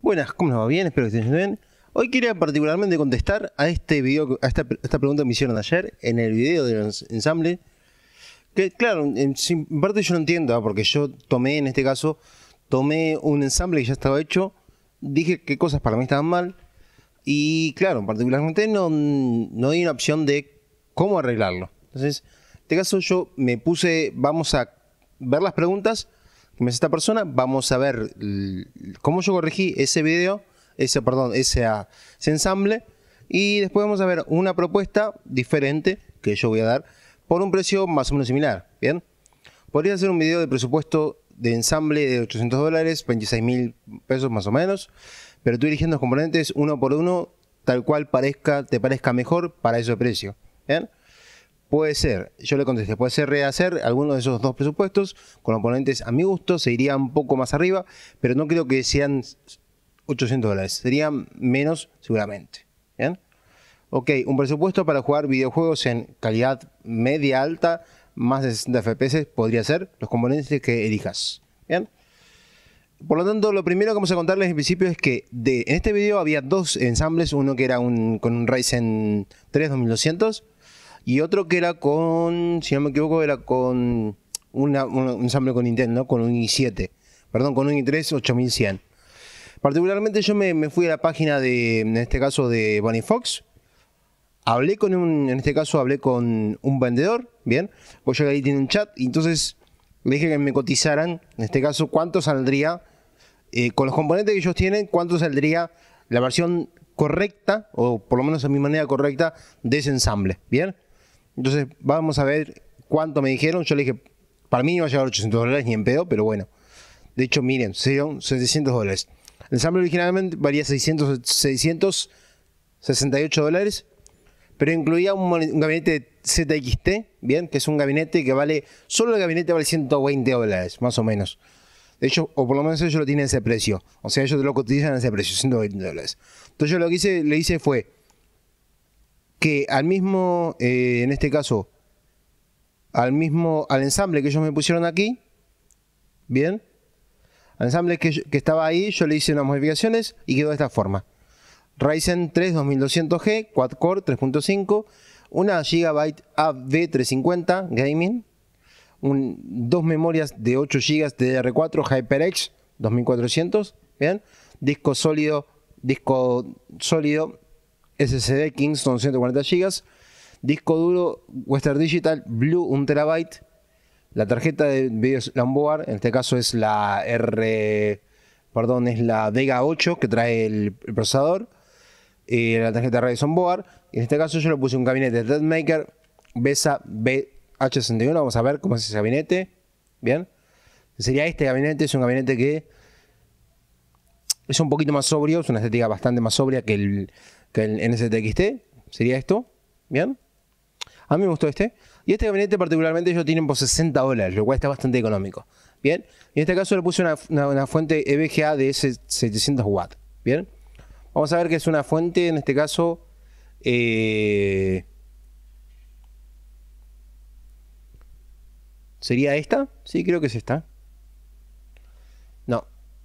Buenas, ¿cómo nos va? Bien, espero que estén bien. Hoy quería particularmente contestar a este video, a esta, pregunta que me hicieron ayer en el video del ensamble. Que claro, en, parte yo no entiendo, ¿ah? porque yo tomé en este caso, tomé un ensamble que ya estaba hecho, dije qué cosas para mí estaban mal, y claro, particularmente no, no hay una opción de cómo arreglarlo. Entonces, en este caso yo me puse, vamos a ver las preguntas esta persona, vamos a ver cómo yo corregí ese video, ese, perdón, ah, ese, ensamble, y después vamos a ver una propuesta diferente que yo voy a dar por un precio más o menos similar, ¿bien? Podría hacer un video de presupuesto de ensamble de 800 dólares, 26 mil pesos más o menos, pero tú eligiendo los componentes uno por uno, tal cual parezca, te parezca mejor para ese precio, ¿bien? Puede ser, yo le contesté, puede ser rehacer alguno de esos dos presupuestos con oponentes a mi gusto, se iría un poco más arriba, pero no creo que sean 800 dólares, serían menos seguramente. ¿Bien? Ok, un presupuesto para jugar videojuegos en calidad media alta, más de 60 FPS, podría ser los componentes que elijas. ¿Bien? Por lo tanto, lo primero que vamos a contarles en principio es que en este video había dos ensambles, uno que era un, con un Ryzen 3 2200 y otro que era con, si no me equivoco, era con un ensamble con Nintendo, con un i7. Perdón, con un i3 8100. Particularmente yo me, fui a la página de, en este caso, de Bunny Fox. Hablé con un, en este caso, hablé con un vendedor, ¿bien? Pues yo ahí tiene un chat y entonces le dije que me cotizaran, en este caso, cuánto saldría, eh, con los componentes que ellos tienen, cuánto saldría la versión correcta, o por lo menos a mi manera correcta, de ese ensamble, ¿bien? Entonces, vamos a ver cuánto me dijeron. Yo le dije, para mí no va a llegar 800 dólares ni en pedo, pero bueno. De hecho, miren, serían 700 dólares. El ensamble originalmente valía 600, 668 dólares, pero incluía un, gabinete ZXT, bien, que es un gabinete que vale, solo el gabinete vale 120 dólares, más o menos. De hecho, o por lo menos ellos lo tienen a ese precio. O sea, ellos lo cotizan a ese precio, 120 dólares. Entonces yo lo que hice, le hice fue, que al mismo, eh, en este caso, al mismo, al ensamble que ellos me pusieron aquí, ¿bien? Al ensamble que, estaba ahí, yo le hice unas modificaciones y quedó de esta forma. Ryzen 3 2200G, quad-core 3.5, una GB AV350 Gaming, un, dos memorias de 8 GB DDR4 HyperX 2400, ¿bien? Disco sólido, disco sólido SSD Kingston 140 GB, disco duro Western Digital Blue 1 TB, la tarjeta de video Lamboard, en este caso es la R perdón, es la Vega 8 que trae el, procesador, y la tarjeta Radeon Board, en este caso yo le puse un gabinete Deadmaker Besa BH61, vamos a ver cómo es ese gabinete, bien, sería este gabinete, es un gabinete que es un poquito más sobrio, es una estética bastante más sobria que el que el NZXT, sería esto, ¿bien? A mí me gustó este. Y este gabinete particularmente ellos tienen por 60 dólares, lo cual está bastante económico, ¿bien? Y en este caso le puse una, una, fuente EVGA de 700 watts, ¿bien? Vamos a ver que es una fuente, en este caso, eh, sería esta, sí, creo que es esta.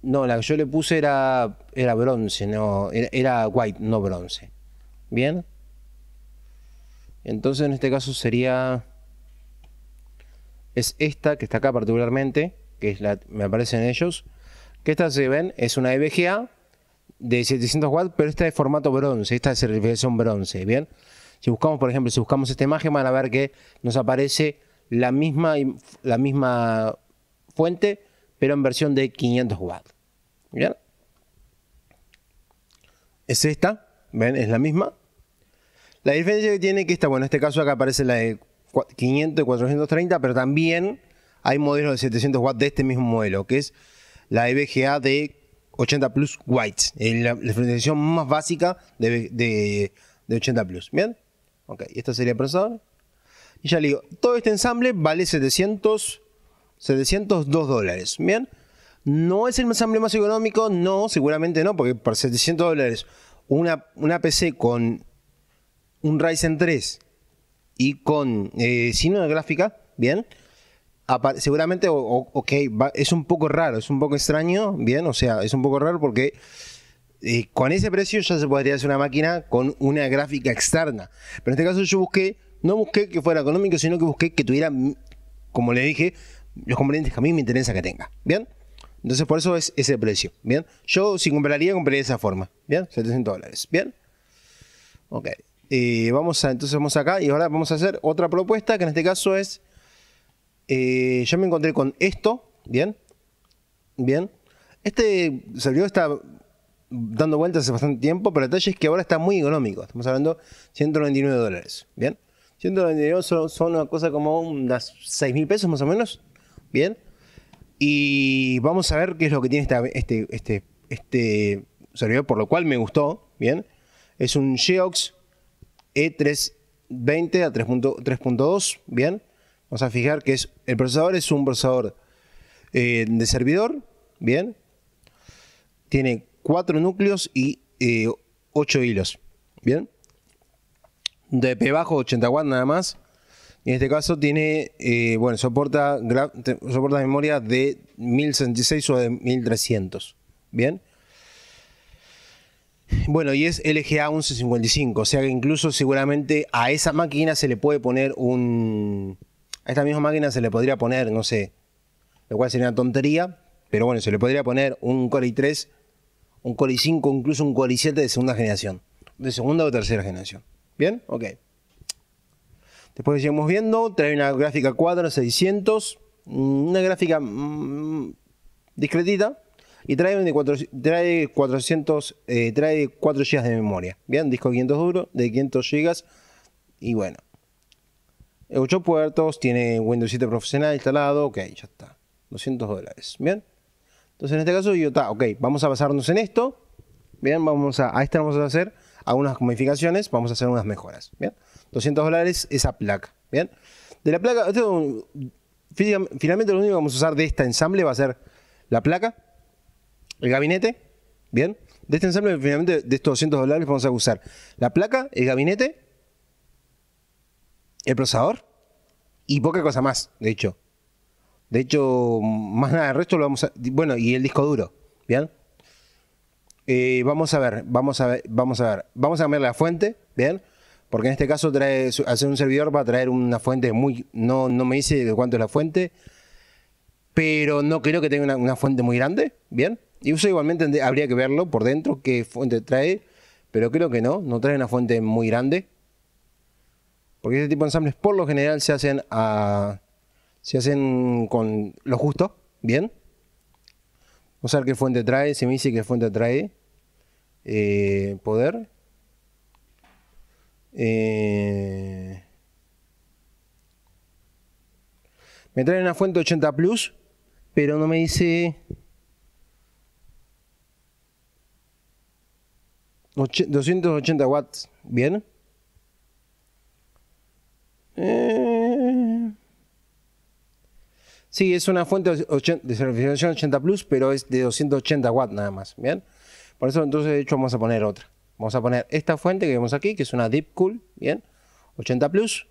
No, la que yo le puse era, era bronce, no, era, white, no bronce. ¿Bien? Entonces en este caso sería... Es esta que está acá particularmente, que es la, me aparecen ellos. Que esta se ven, es una EVGA de 700 watts, pero esta es formato bronce, esta es certificación bronce, ¿bien? Si buscamos, por ejemplo, si buscamos esta imagen, van a ver que nos aparece la misma, la misma fuente, pero en versión de 500 watts. Bien. Es esta, ¿ven? Es la misma. La diferencia que tiene que esta, bueno, en este caso acá aparece la de 500 y 430, pero también hay modelos de 700 watts de este mismo modelo, que es la EVGA de 80 Plus White, la, diferenciación más básica de, 80 Plus. ¿Bien? Ok, esta sería el procesador. Y ya le digo, todo este ensamble vale 700, 702 dólares. ¿Bien? ¿No es el ensamble más económico? No, seguramente no, porque por 700 dólares una, una PC con un Ryzen 3 y con eh, sin una gráfica, bien, seguramente, ok, es un poco raro, es un poco extraño, bien, o sea, es un poco raro porque eh, con ese precio ya se podría hacer una máquina con una gráfica externa. Pero en este caso yo busqué, no busqué que fuera económico, sino que busqué que tuviera, como le dije, los componentes que a mí me interesa que tenga. Bien, entonces, por eso es ese precio. Bien, yo si compraría, compraría de esa forma. Bien, 700 dólares. Bien, ok. vamos a, entonces vamos acá y ahora vamos a hacer otra propuesta que en este caso es. Eh, yo me encontré con esto. Bien, bien. Este servidor está dando vueltas hace bastante tiempo, pero el detalle es que ahora está muy económico. Estamos hablando de 199 dólares. Bien, 199 son, son una cosa como unas 6 mil pesos más o menos. Bien. Y vamos a ver qué es lo que tiene este, este, servidor, este por lo cual me gustó. Bien, es un Geox E320 a 3.2. Bien, vamos a fijar que es el procesador es un procesador eh, de servidor. Bien, tiene 4 núcleos y 8 eh, hilos. Bien, de P bajo 80 w nada más. Y en este caso tiene, eh, bueno, soporta, soporta memoria de 1066 o de 1300. Bien. Bueno, y es LGA 1155, o sea que incluso seguramente a esa máquina se le puede poner un... A esta misma máquina se le podría poner, no sé, lo cual sería una tontería, pero bueno, se le podría poner un Core i3, un Core i5, incluso un Core i7 de segunda generación, de segunda o tercera generación. ¿Bien? Ok. Después seguimos viendo, trae una gráfica 4, 600, mm, una gráfica mm, discretita y trae, trae 400, 4 GB de memoria. Bien, disco 500 duro de 500 GB y bueno. 8 puertos, tiene Windows 7 profesional instalado, ok, ya está. 200 dólares, bien. Entonces en este caso yo, está, ok, vamos a basarnos en esto. Bien, vamos a, a vamos a hacer algunas modificaciones, vamos a hacer unas mejoras, bien. 200 dólares esa placa. ¿Bien? De la placa, finalmente lo único que vamos a usar de este ensamble va a ser la placa, el gabinete, ¿bien? De este ensamble, finalmente, de estos 200 dólares vamos a usar la placa, el gabinete, el procesador y poca cosa más, de hecho. De hecho, más nada, el resto lo vamos a... Bueno, y el disco duro, ¿bien? Eh, vamos a ver, vamos a ver, vamos a ver. Vamos a cambiar la fuente, ¿bien? Porque en este caso trae, hacer un servidor va a traer una fuente muy. No, no me dice de cuánto es la fuente, pero no creo que tenga una, fuente muy grande. Bien. Y uso igualmente habría que verlo por dentro, qué fuente trae, pero creo que no, no trae una fuente muy grande. Porque este tipo de ensambles por lo general se hacen a, se hacen con lo justo, bien. Vamos a ver qué fuente trae, se me dice qué fuente trae eh, poder. Eh, me trae una fuente 80 Plus, pero no me dice... 280 watts, bien. si, eh, Sí, es una fuente de certificación 80 Plus, pero es de 280 watts nada más, bien. Por eso entonces de hecho vamos a poner otra. Vamos a poner esta fuente que vemos aquí, que es una Deepcool, ¿bien? 80 Plus,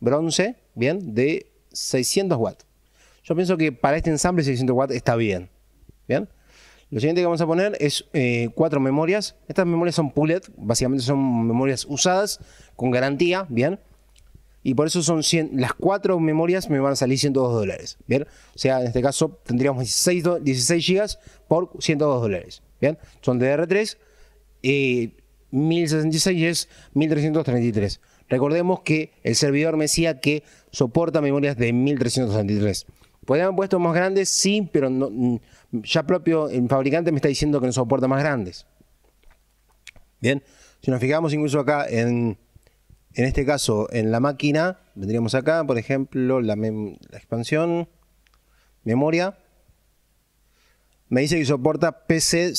bronce, ¿bien? De 600 watts. Yo pienso que para este ensamble 600 watts está bien, ¿bien? Lo siguiente que vamos a poner es eh, cuatro memorias. Estas memorias son pullet, básicamente son memorias usadas con garantía, ¿bien? Y por eso son las cuatro memorias me van a salir 102 dólares, ¿bien? O sea, en este caso tendríamos 16, 16 gigas por 102 dólares, ¿bien? Son DDR3, 1066 eh, es 1333. Recordemos que el servidor me decía que soporta memorias de 1333. Podrían haber puesto más grandes, sí, pero mm, ya propio el fabricante me está diciendo que no soporta más grandes. Bien, si nos fijamos incluso acá en, en este caso en la máquina, vendríamos acá, por ejemplo, la expansión, memoria, me dice que soporta PC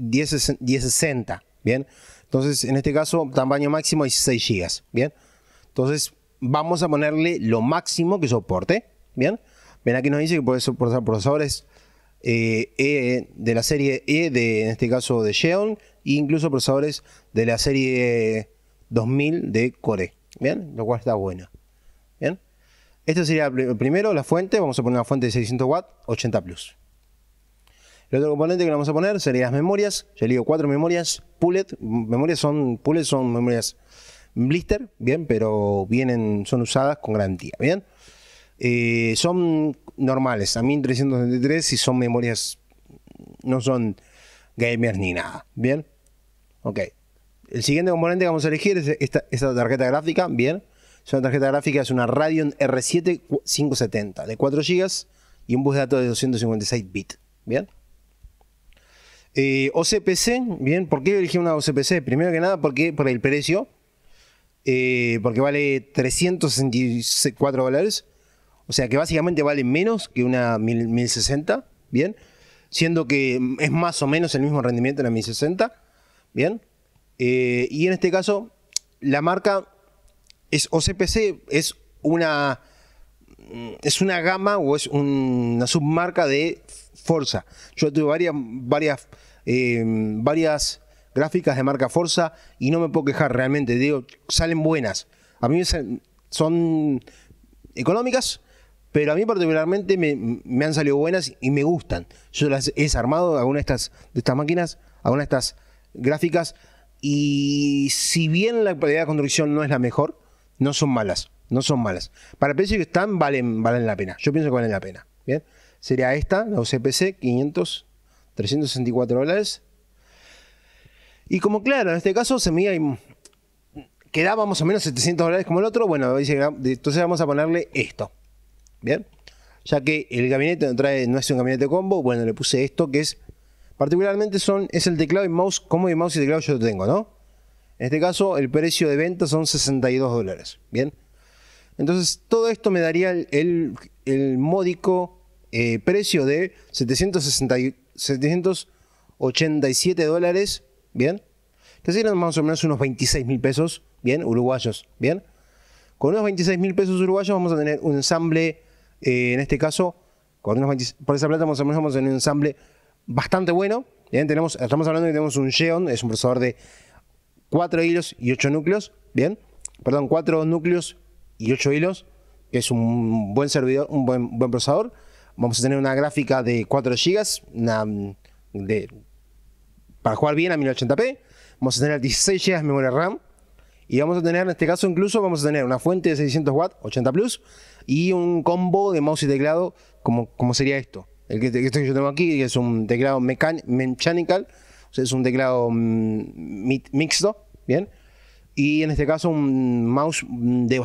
1060, ¿bien? Entonces, en este caso, tamaño máximo 6 GB, ¿bien? Entonces, vamos a ponerle lo máximo que soporte, ¿bien? Ven aquí nos dice que puede soportar procesadores eh, e, de la serie E, de, en este caso de Xeon, e incluso procesadores de la serie 2000 de Core, ¿bien? Lo cual está bueno, ¿bien? Esto sería primero la fuente, vamos a poner una fuente de 600 watts, 80 plus. El otro componente que vamos a poner serían las memorias. yo le digo cuatro memorias Pullet. Memorias son, Pullet son memorias blister, bien, pero vienen, son usadas con garantía, bien. Eh, son normales, a 1373 y son memorias, no son gamers ni nada, bien. Ok. El siguiente componente que vamos a elegir es esta, tarjeta gráfica, bien. Es una tarjeta gráfica, es una Radeon R7 570 de 4 GB y un bus de datos de 256 bits, bien. Eh, OCPC, bien, ¿por qué elegí una OCPC? Primero que nada, porque por el precio, eh, porque vale 364 dólares, o sea que básicamente vale menos que una 1060, bien, siendo que es más o menos el mismo rendimiento de la 1060, bien, eh, y en este caso la marca es OCPC, es una eh, es una gama o es una submarca de Forza. Yo tuve varias, varias, eh, varias gráficas de marca Forza y no me puedo quejar realmente. Digo, salen buenas. A mí son económicas, pero a mí particularmente me, han salido buenas y me gustan. Yo las he armado, alguna de estas, de estas máquinas, alguna de estas gráficas, y si bien la calidad de construcción no es la mejor, no son malas. No son malas. Para el precio que están, valen, valen la pena. Yo pienso que valen la pena. ¿bien? Sería esta, la UCPC, 500, 364 dólares. Y como claro, en este caso se me... y quedaba más o menos 700 dólares como el otro, bueno, entonces vamos a ponerle esto. ¿Bien? Ya que el gabinete no, trae, es un gabinete combo, bueno, le puse esto que es, particularmente son, es el teclado y mouse, como y mouse y teclado yo tengo, ¿no? En este caso, el precio de venta son 62 dólares. ¿Bien? Entonces, todo esto me daría el, módico eh, precio de 760, 787 dólares, ¿bien? Que serían más o menos unos 26 mil pesos, ¿bien? Uruguayos, ¿bien? Con unos 26 mil pesos uruguayos vamos a tener un ensamble, eh, en este caso, con unos por esa plata más o menos vamos a tener un ensamble bastante bueno. ¿bien? Tenemos, estamos hablando de que tenemos un Xeon, es un procesador de 4 hilos y 8 núcleos, ¿bien? Perdón, 4 núcleos y 8 hilos, que es un buen servidor, un buen, buen procesador. Vamos a tener una gráfica de 4 GB mm, de, para jugar bien a 1080p. Vamos a tener 16 GB de memoria RAM. Y vamos a tener, en este caso incluso, vamos a tener una fuente de 600 watts, 80 plus, y un combo de mouse y teclado, como, como sería esto. El que, esto que yo tengo aquí, es un teclado mechanical, es un teclado mm, mixto, ¿bien? Y en este caso un mouse mm, de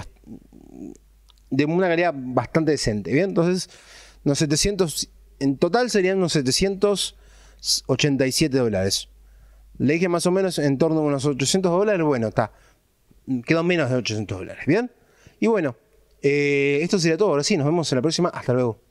de una calidad bastante decente. Bien, entonces, 700, en total serían unos 787 dólares. Le dije más o menos en torno a unos 800 dólares. Bueno, está. Quedó menos de 800 dólares. Bien. Y bueno, eh, esto sería todo. Ahora sí, nos vemos en la próxima. Hasta luego.